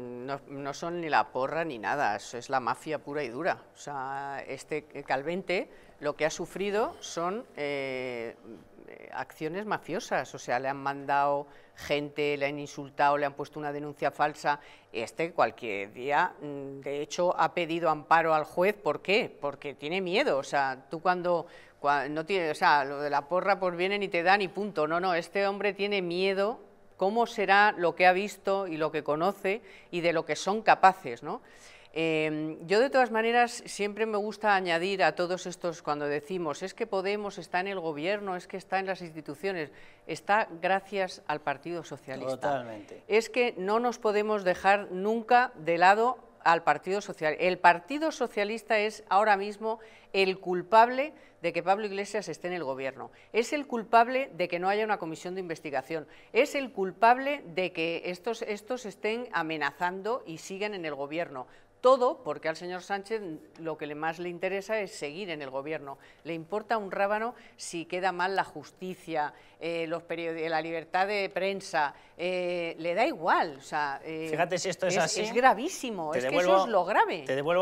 No, son ni la porra ni nada, es la mafia pura y dura. O sea, este Calvente lo que ha sufrido son eh, acciones mafiosas, o sea, le han mandado gente, le han insultado, le han puesto una denuncia falsa. Este cualquier día, mm, de hecho, ha pedido amparo al juez, ¿por qué? Porque tiene miedo, o sea, tú cuando, no tiene, lo de la porra pues viene ni te da ni punto. No, no, este hombre tiene miedo cómo será lo que ha visto y lo que conoce y de lo que son capaces. ¿no? Em, yo de todas maneras siempre me gusta añadir a todos estos cuando decimos es que Podemos está en el gobierno, es que está en las instituciones, está gracias al Partido Socialista. Totalmente. Es que no nos podemos dejar nunca de lado al Partido Social El Partido Socialista es ahora mismo el culpable de que Pablo Iglesias esté en el gobierno. Es el culpable de que no haya una comisión de investigación. Es el culpable de que estos, estos estén amenazando y sigan en el gobierno. Todo porque al señor Sánchez lo que más le interesa es seguir en el gobierno. Le importa un rábano si queda mal la justicia, eh, la libertad de prensa. Eh, le da igual. O sea, eh, Fíjate si esto es, así. Es gravísimo. es que eso es lo grave. Te devuelvo